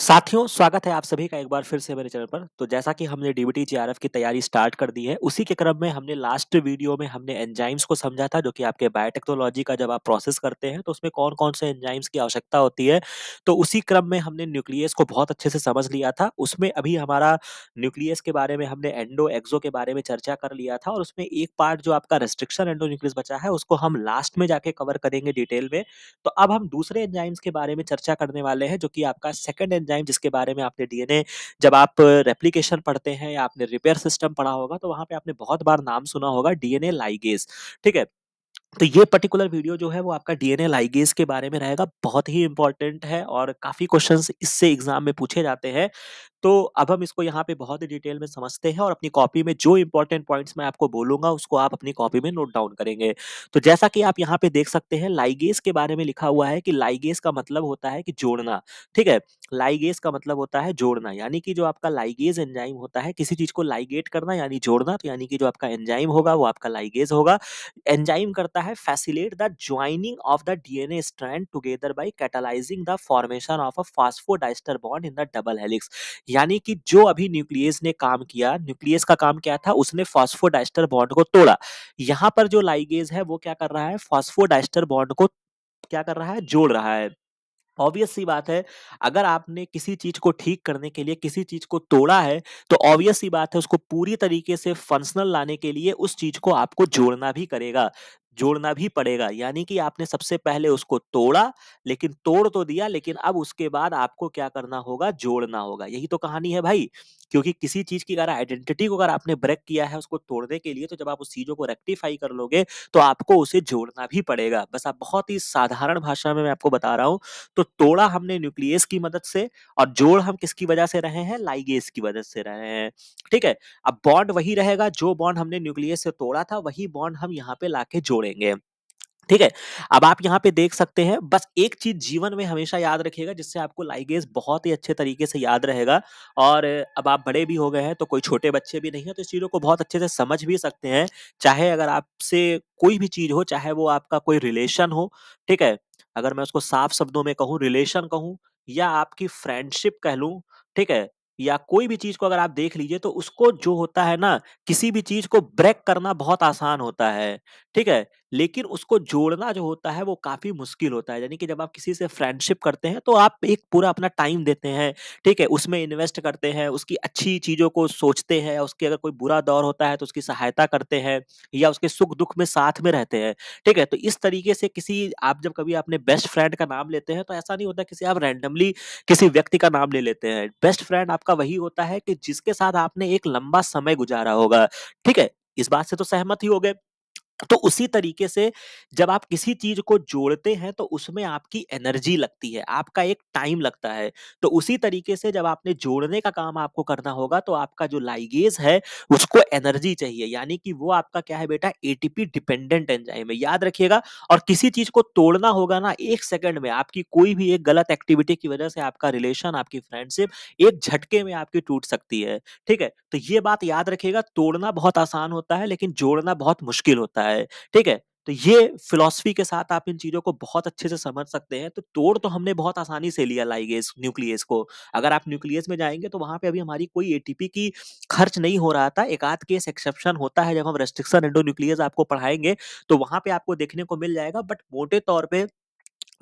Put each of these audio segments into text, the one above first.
साथियों स्वागत है आप सभी का एक बार फिर से मेरे चैनल पर तो जैसा कि हमने डीबीटी जीआरएफ की तैयारी स्टार्ट कर दी है उसी के क्रम में हमने लास्ट वीडियो में हमने एंजाइम्स को समझा था जो कि आपके बायोटेक्नोलॉजी का जब आप प्रोसेस करते हैं तो उसमें कौन कौन से एंजाइम्स की आवश्यकता होती है तो उसी क्रम में हमने न्यूक्लियस को बहुत अच्छे से समझ लिया था उसमें अभी हमारा न्यूक्लियस के बारे में हमने एंडो एक्जो के बारे में चर्चा कर लिया था और उसमें एक पार्ट जो आपका रेस्ट्रिक्शन एंडो न्यूक्लियस बचा है उसको हम लास्ट में जाके कवर करेंगे डिटेल में तो अब हम दूसरे एंजाइम्स के बारे में चर्चा करने वाले हैं जो कि आपका सेकेंड एंजाइम जिसके बारे में आपने डीएनए जब आप रेप्लीकेशन पढ़ते हैं या आपने रिपेयर सिस्टम पढ़ा होगा तो वहां पे आपने बहुत बार नाम सुना होगा डीएनए लाइगेज ठीक है तो ये पर्टिकुलर वीडियो जो है वो आपका डीएनए लाइगेज के बारे में रहेगा बहुत ही इंपॉर्टेंट है और काफी क्वेश्चंस इससे एग्जाम में पूछे जाते हैं तो अब हम इसको यहाँ पे बहुत ही डिटेल में समझते हैं और अपनी कॉपी में जो इंपॉर्टेंट पॉइंट्स मैं आपको बोलूंगा उसको आप अपनी कॉपी में नोट डाउन करेंगे तो जैसा कि आप यहाँ पे देख सकते हैं लाइगेस के बारे में लिखा हुआ है कि लाइगेस का मतलब होता है कि जोड़ना ठीक है लाइगेस का मतलब होता है जोड़ना यानी कि जो आपका लाइगेज एंजाइम होता है किसी चीज को लाइगेट करना यानी जोड़ना तो यानी कि जो आपका एंजाइम होगा वो आपका लाइगेज होगा एंजाइम करता है facilitate the joining of the DNA strand together by catalysing the formation of a phosphodiester bond in the double helix यानी कि जो अभी न्यूक्लियस ने काम किया न्यूक्लियस का काम क्या था उसने फॉस्फोडाइस्टर बॉन्ड को तोड़ा यहाँ पर जो लाइगेज है वो क्या कर रहा है फॉस्फोडाइस्टर बॉन्ड को क्या कर रहा है जोड़ रहा है ऑब्वियस सी बात है अगर आपने किसी चीज को ठीक करने के लिए किसी चीज को तोड़ा है तो ऑब्वियस सी बात है उसको पूरी तरीके से फंक्शनल लाने के लिए उस चीज को आपको जोड़ना भी करेगा जोड़ना भी पड़ेगा यानी कि आपने सबसे पहले उसको तोड़ा लेकिन तोड़ तो दिया लेकिन अब उसके बाद आपको क्या करना होगा जोड़ना होगा यही तो कहानी है भाई क्योंकि किसी चीज की अगर आइडेंटिटी को अगर आपने ब्रेक किया है उसको तोड़ने के लिए तो जब आप उस चीजों को रेक्टिफाई कर लोगे तो आपको उसे जोड़ना भी पड़ेगा बस आप बहुत ही साधारण भाषा में मैं आपको बता रहा हूँ तो तोड़ा हमने न्यूक्लियस की मदद से और जोड़ हम किसकी वजह से रहे हैं लाइगेस की वजह से रहे हैं ठीक है अब बॉन्ड वही रहेगा जो बॉन्ड हमने न्यूक्लियस से तोड़ा था वही बॉन्ड हम यहाँ पे लाके जोड़ छोड़ेंगे ठीक है अब आप यहाँ पे देख सकते हैं बस एक चीज जीवन में हमेशा याद रखिएगा जिससे आपको लाइगेज बहुत ही अच्छे तरीके से याद रहेगा और अब आप बड़े भी हो गए हैं तो कोई छोटे बच्चे भी नहीं है तो इस चीजों को बहुत अच्छे से समझ भी सकते हैं चाहे अगर आपसे कोई भी चीज हो चाहे वो आपका कोई रिलेशन हो ठीक है अगर मैं उसको साफ शब्दों में कहूँ रिलेशन कहूँ या आपकी फ्रेंडशिप कह लूँ ठीक है या कोई भी चीज को अगर आप देख लीजिए तो उसको जो होता है ना किसी भी चीज को ब्रेक करना बहुत आसान होता है ठीक है लेकिन उसको जोड़ना जो होता है वो काफ़ी मुश्किल होता है यानी कि जब आप किसी से फ्रेंडशिप करते हैं तो आप एक पूरा अपना टाइम देते हैं ठीक है उसमें इन्वेस्ट करते हैं उसकी अच्छी चीज़ों को सोचते हैं उसके अगर कोई बुरा दौर होता है तो उसकी सहायता करते हैं या उसके सुख दुख में साथ में रहते हैं ठीक है तो इस तरीके से किसी आप जब कभी अपने बेस्ट फ्रेंड का नाम लेते हैं तो ऐसा नहीं होता किसी आप रैंडमली किसी व्यक्ति का नाम ले लेते हैं बेस्ट फ्रेंड आपका वही होता है कि जिसके साथ आपने एक लंबा समय गुजारा होगा ठीक है इस बात से तो सहमत ही हो गए तो उसी तरीके से जब आप किसी चीज को जोड़ते हैं तो उसमें आपकी एनर्जी लगती है आपका एक टाइम लगता है तो उसी तरीके से जब आपने जोड़ने का काम आपको करना होगा तो आपका जो लाइगेज है उसको एनर्जी चाहिए यानी कि वो आपका क्या है बेटा एटीपी डिपेंडेंट एंजाइम है याद रखिएगा और किसी चीज को तोड़ना होगा ना एक सेकंड में आपकी कोई भी एक गलत एक्टिविटी की वजह से आपका रिलेशन आपकी फ्रेंडशिप एक झटके में आपकी टूट सकती है ठीक है तो ये बात याद रखिएगा तोड़ना बहुत आसान होता है लेकिन जोड़ना बहुत मुश्किल होता है है ठीक है तो ये फिलॉसफी के साथ आप इन चीजों को बहुत अच्छे से समझ सकते हैं तो तोड़ तो हमने बहुत आसानी से लिया लाइगेस न्यूक्लियस को अगर आप न्यूक्लियस में जाएंगे तो वहां पे अभी हमारी कोई एटीपी की खर्च नहीं हो रहा था एक आध केस एक्सेप्शन होता है जब हम रेस्ट्रिक्शन एंडो न्यूक्लियस आपको पढ़ाएंगे तो वहां पे आपको देखने को मिल जाएगा बट मोटे तौर पर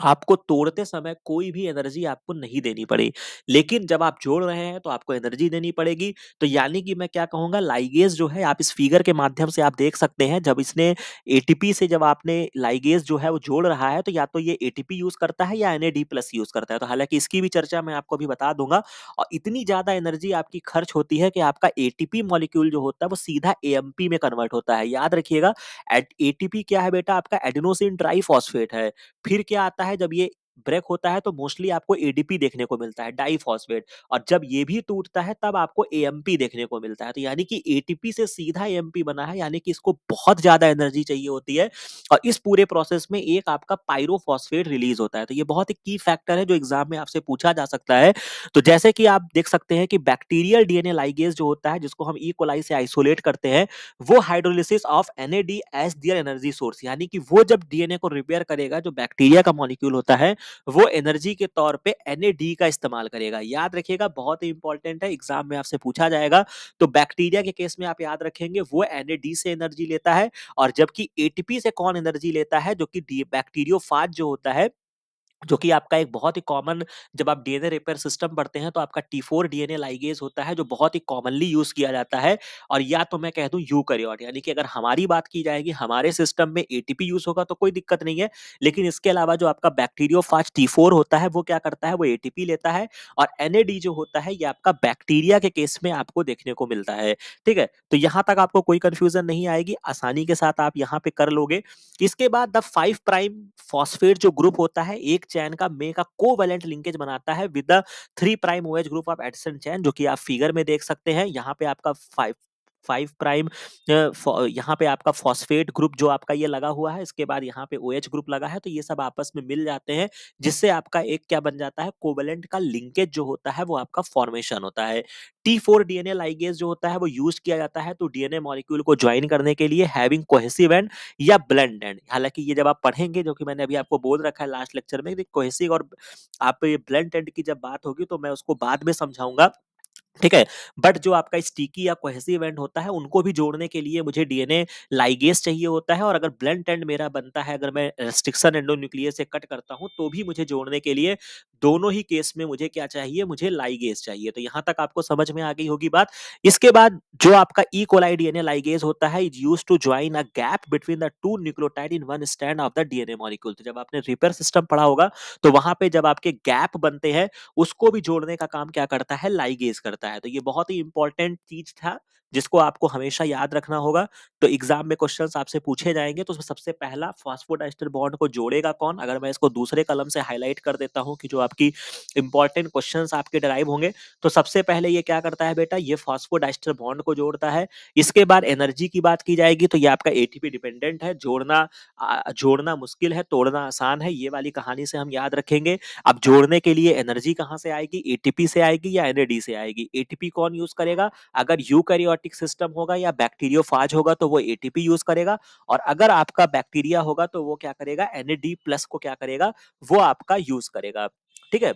आपको तोड़ते समय कोई भी एनर्जी आपको नहीं देनी पड़ी लेकिन जब आप जोड़ रहे हैं तो आपको एनर्जी देनी पड़ेगी तो यानी कि मैं क्या कहूँगा लाइगेज जो है आप इस फिगर के माध्यम से आप देख सकते हैं जब इसने एटीपी से जब आपने लाइगेज जो है वो जोड़ रहा है तो या तो ये ए यूज करता है या एन प्लस यूज करता है तो हालांकि इसकी भी चर्चा मैं आपको अभी बता दूंगा और इतनी ज्यादा एनर्जी आपकी खर्च होती है कि आपका ए मॉलिक्यूल जो होता है वो सीधा ए में कन्वर्ट होता है याद रखिएगा एटीपी क्या है बेटा आपका एडिनोसिन फॉस्फेट है फिर क्या आता है है जब ये ब्रेक होता है तो मोस्टली आपको एडीपी देखने को मिलता है डाई फॉस्फेट और जब ये भी टूटता है तब आपको एएमपी देखने को मिलता है तो यानी कि एटीपी से सीधा एएमपी बना है यानी कि इसको बहुत ज्यादा एनर्जी चाहिए होती है और इस पूरे प्रोसेस में एक आपका पायरोफॉस्फेट रिलीज होता है तो ये बहुत ही की फैक्टर है जो एग्जाम में आपसे पूछा जा सकता है तो जैसे कि आप देख सकते हैं कि बैक्टीरियल डीएनए लाइगेज जो होता है जिसको हम कोलाई e से आइसोलेट करते हैं वो hydrolysis of NAD as the energy source यानी कि वो जब डीएनए को रिपेयर करेगा जो बैक्टीरिया का मॉलिक्यूल होता है वो एनर्जी के तौर पे एन का इस्तेमाल करेगा याद रखिएगा बहुत ही इंपॉर्टेंट है एग्जाम में आपसे पूछा जाएगा तो बैक्टीरिया के केस में आप याद रखेंगे वो एन से एनर्जी लेता है और जबकि एटीपी से कौन एनर्जी लेता है जो कि बैक्टीरियो जो होता है जो कि आपका एक बहुत ही कॉमन जब आप डीएनए रिपेयर सिस्टम पढ़ते हैं तो आपका टी फोर डीएनए लाइगेज होता है जो बहुत ही कॉमनली यूज किया जाता है और या तो मैं कह दूं यू करियॉट यानी कि अगर हमारी बात की जाएगी हमारे सिस्टम में एटीपी यूज होगा तो कोई दिक्कत नहीं है लेकिन इसके अलावा जो आपका बैक्टीरियो फास्ट टी फोर होता है वो क्या करता है वो एटीपी लेता है और एनएडी जो होता है ये आपका बैक्टीरिया के केस में आपको देखने को मिलता है ठीक है तो यहाँ तक आपको कोई कंफ्यूजन नहीं आएगी आसानी के साथ आप यहाँ पे कर लोगे इसके बाद द फाइव प्राइम फॉस्फेट जो ग्रुप होता है एक चैन का मे का कोवेलेंट लिंकेज बनाता है with the three prime OH group of adjacent chain जो कि आप फिगर में देख सकते हैं यहाँ पे आपका फाइव फाइव प्राइम यहाँ पे आपका फॉस्फेट ग्रुप जो आपका ये लगा हुआ है इसके बाद यहाँ पे ओ OH ग्रुप लगा है तो ये सब आपस में मिल जाते हैं जिससे आपका एक क्या बन जाता है कोवेलेंट का लिंकेज जो होता है वो आपका फॉर्मेशन होता है टी फोर डीएनए लाइगेज जो होता है वो यूज किया जाता है तो डीएनए मॉलिक्यूल को ज्वाइन करने के लिए हैविंग कोहेसिव एंड या ब्लेंड एंड हालांकि ये जब आप पढ़ेंगे जो कि मैंने अभी आपको बोल रखा है लास्ट लेक्चर में कोहेसिव और आप ब्लेंड एंड की जब बात होगी तो मैं उसको बाद में समझाऊंगा ठीक है बट जो आपका स्टीकी या कोहेसिव इवेंट होता है उनको भी जोड़ने के लिए मुझे डीएनए लाइगेस चाहिए होता है और अगर ब्लंट एंड मेरा बनता है अगर मैं रेस्ट्रिक्शन न्यूक्लियर से कट करता हूं तो भी मुझे जोड़ने के लिए दोनों ही केस में मुझे क्या चाहिए मुझे लाइगेस चाहिए तो यहां तक आपको समझ में आ गई होगी बात इसके बाद जो आपका ई कोलाई डीएनए लाइगेस होता है is used to join a gap between the two nucleotide in one strand of the DNA molecule तो जब आपने रिपेयर सिस्टम पढ़ा होगा तो वहां पे जब आपके गैप बनते हैं उसको भी जोड़ने का काम क्या करता है लाइगेस करता है होता है तो ये बहुत ही इंपॉर्टेंट चीज था जिसको आपको हमेशा याद रखना होगा तो एग्जाम में क्वेश्चंस आपसे पूछे जाएंगे तो उसमें सबसे पहला फॉस्फोड एस्टर बॉन्ड को जोड़ेगा कौन अगर मैं इसको दूसरे कलम से हाईलाइट कर देता हूँ कि जो आपकी इंपॉर्टेंट क्वेश्चन आपके डराइव होंगे तो सबसे पहले ये क्या करता है बेटा ये फॉस्फोड एस्टर बॉन्ड को जोड़ता है इसके बाद एनर्जी की बात की जाएगी तो ये आपका एटीपी डिपेंडेंट है जोड़ना जोड़ना मुश्किल है तोड़ना आसान है ये वाली कहानी से हम याद रखेंगे अब जोड़ने के लिए एनर्जी कहाँ से आएगी एटीपी से आएगी या एनएडी से आएगी एटीपी कौन यूज करेगा अगर यूकैरियोटिक सिस्टम होगा या बैक्टीरियोफाज होगा तो वो एटीपी यूज करेगा और अगर आपका बैक्टीरिया होगा तो वो क्या करेगा एनएडी प्लस को क्या करेगा वो आपका यूज करेगा ठीक है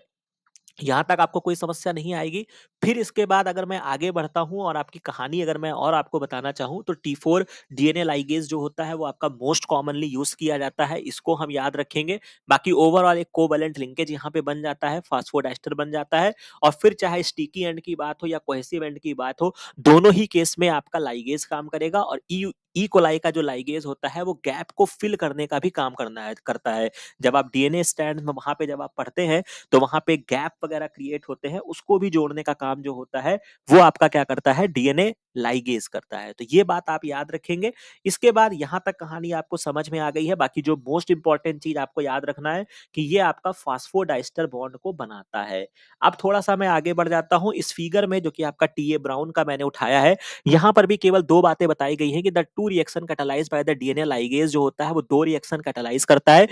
यहाँ तक आपको कोई समस्या नहीं आएगी फिर इसके बाद अगर मैं आगे बढ़ता हूँ और आपकी कहानी अगर मैं और आपको बताना चाहूँ तो टी फोर डीएनए लाइगेज जो होता है वो आपका मोस्ट कॉमनली यूज किया जाता है इसको हम याद रखेंगे बाकी ओवरऑल एक कोवेलेंट लिंकेज यहाँ पे बन जाता है फास्टफोड एस्टर बन जाता है और फिर चाहे स्टिकी एंड की बात हो या कोहेसिव एंड की बात हो दोनों ही केस में आपका लाइगेज काम करेगा और e ई e कोलाई का जो लाइगेज होता है वो गैप को फिल करने का भी काम करना है करता है जब आप डीएनए स्टैंड में वहां पे जब आप पढ़ते हैं तो वहां पे गैप वगैरह क्रिएट होते हैं उसको भी जोड़ने का काम जो होता है वो आपका क्या करता है डीएनए लाइगेज करता है तो ये बात आप याद रखेंगे इसके बाद यहाँ तक कहानी आपको समझ में आ गई है बाकी जो मोस्ट इंपॉर्टेंट चीज आपको याद रखना है कि ये आपका फास्फोडाइस्टर बॉन्ड को बनाता है अब थोड़ा सा मैं आगे बढ़ जाता हूँ इस फिगर में जो कि आपका टी ए ब्राउन का मैंने उठाया है यहाँ पर भी केवल दो बातें बताई गई है कि the two two reaction catalyse by the DNA ligase जो होता है वो दो रिएक्शन कैटालाइज करता है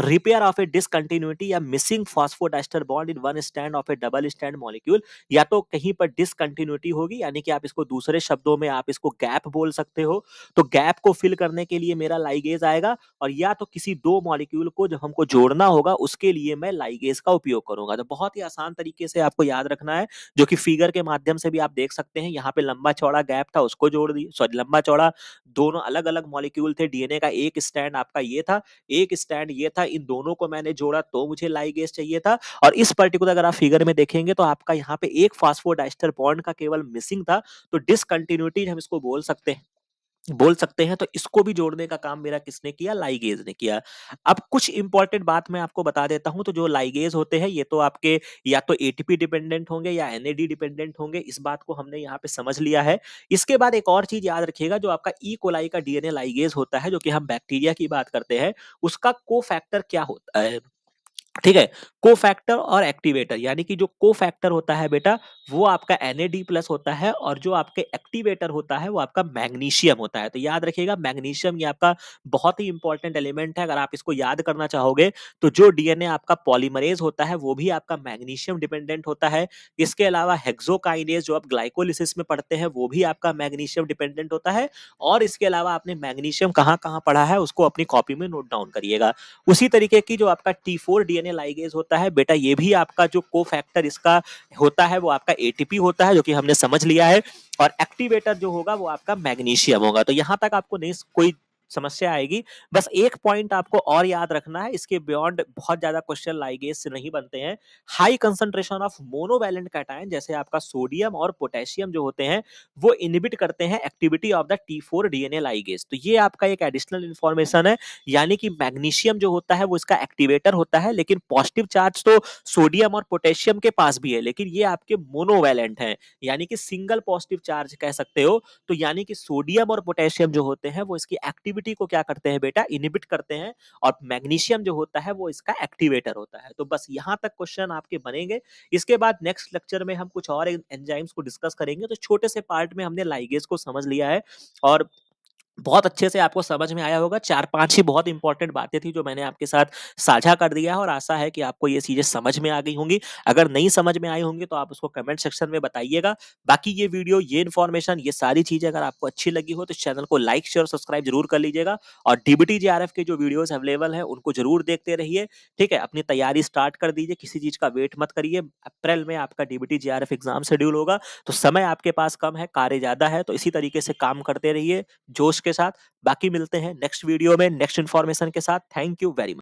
रिपेयर ऑफ ए डिसकंटिन्यूटी या missing phosphodiester bond in one strand of a double strand molecule या तो कहीं पर डिसकंटिन्यूटी होगी यानी कि आप इसको दूसरे शब्दों में आप इसको गैप बोल सकते हो तो गैप को फिल करने के लिए मेरा लाइगेज आएगा और या तो किसी दो मॉलिक्यूल को जब हमको जोड़ना होगा उसके लिए मैं लाइगेज का उपयोग करूंगा तो बहुत ही आसान तरीके से आपको याद रखना है जो कि फिगर के माध्यम से भी आप देख सकते हैं यहाँ पे लंबा चौड़ा गैप था उसको जोड़ दी सॉरी लंबा चौड़ा दोनों अलग अलग मॉलिक्यूल थे डीएनए का एक स्टैंड आपका ये था एक स्टैंड ये था इन दोनों को मैंने जोड़ा तो मुझे लाइगेस चाहिए था और इस पर्टिकुलर अगर आप फिगर में देखेंगे तो आपका यहाँ पे एक फास्फोडाइस्टर बॉन्ड का केवल मिसिंग था तो डिसकंटिन्यूटी हम इसको बोल सकते हैं बोल सकते हैं तो इसको भी जोड़ने का काम मेरा किसने किया लाइगेज ने किया अब कुछ इंपॉर्टेंट बात मैं आपको बता देता हूं तो जो लाइगेज होते हैं ये तो आपके या तो एटीपी डिपेंडेंट होंगे या एनएडी डिपेंडेंट होंगे इस बात को हमने यहाँ पे समझ लिया है इसके बाद एक और चीज याद रखिएगा जो आपका ई e. कोलाई का डीएनए लाइगेज होता है जो कि हम बैक्टीरिया की बात करते हैं उसका को फैक्टर क्या होता है ठीक है को फैक्टर और एक्टिवेटर यानी कि जो को फैक्टर होता है बेटा वो आपका एन प्लस होता है और जो आपके एक्टिवेटर होता है वो आपका मैग्नीशियम होता है तो याद रखिएगा मैग्नीशियम ये आपका बहुत ही इंपॉर्टेंट एलिमेंट है अगर आप इसको याद करना चाहोगे तो जो डीएनए आपका पॉलीमरेज होता है वो भी आपका मैग्नीशियम डिपेंडेंट होता है इसके अलावा हेक्जोकाइनेस जो आप ग्लाइकोलिसिस में पढ़ते हैं वो भी आपका मैग्नीशियम डिपेंडेंट होता है और इसके अलावा आपने मैग्नीशियम कहाँ कहाँ पढ़ा है उसको अपनी कॉपी में नोट डाउन करिएगा उसी तरीके की जो आपका टी फोर डीएनए लाइगेज होता है बेटा ये भी आपका जो को फैक्टर इसका होता है वो आपका एटीपी होता है जो कि हमने समझ लिया है और एक्टिवेटर जो होगा वो आपका मैग्नीशियम होगा तो यहाँ तक आपको नहीं कोई समस्या आएगी बस एक पॉइंट आपको और याद रखना है इसके बियॉन्ड बहुत ज्यादा क्वेश्चन लाएगी इससे नहीं बनते हैं high concentration of monovalent cation जैसे आपका सोडियम और पोटेशियम जो होते हैं वो इनिबिट करते हैं activity of the T four DNA ligase तो ये आपका एक एडिशनल इन्फॉर्मेशन है यानी कि मैग्नीशियम जो होता है वो इसका एक्टिवेटर होता है लेकिन पॉजिटिव चार्ज तो सोडियम और पोटेशियम के पास भी है लेकिन ये आपके मोनोवैलेंट है यानी कि सिंगल पॉजिटिव चार्ज कह सकते हो तो यानी कि सोडियम और पोटेशियम जो होते हैं वो इसकी एक्टिविटी एक्टिविटी को क्या करते हैं बेटा इनिबिट करते हैं और मैग्नीशियम जो होता है वो इसका एक्टिवेटर होता है तो बस यहाँ तक क्वेश्चन आपके बनेंगे इसके बाद नेक्स्ट लेक्चर में हम कुछ और एंजाइम्स को डिस्कस करेंगे तो छोटे से पार्ट में हमने लाइगेज को समझ लिया है और बहुत अच्छे से आपको समझ में आया होगा चार पांच ही बहुत इंपॉर्टेंट बातें थी जो मैंने आपके साथ साझा कर दिया है और आशा है कि आपको ये चीजें समझ में आ गई होंगी अगर नहीं समझ में आई होंगी तो आप उसको कमेंट सेक्शन में बताइएगा बाकी ये वीडियो ये इन्फॉर्मेशन ये सारी चीजें अगर आपको अच्छी लगी हो तो चैनल को लाइक शेयर सब्सक्राइब जरूर कर लीजिएगा और डीबीटी जे के जो वीडियोज अवेलेबल है उनको जरूर देखते रहिए ठीक है अपनी तैयारी स्टार्ट कर दीजिए किसी चीज का वेट मत करिए अप्रैल में आपका डीबीटी जे एग्जाम शेड्यूल होगा तो समय आपके पास कम है कार्य ज्यादा है तो इसी तरीके से काम करते रहिए जोश के साथ बाकी मिलते हैं नेक्स्ट वीडियो में नेक्स्ट इन्फॉर्मेशन के साथ थैंक यू वेरी मच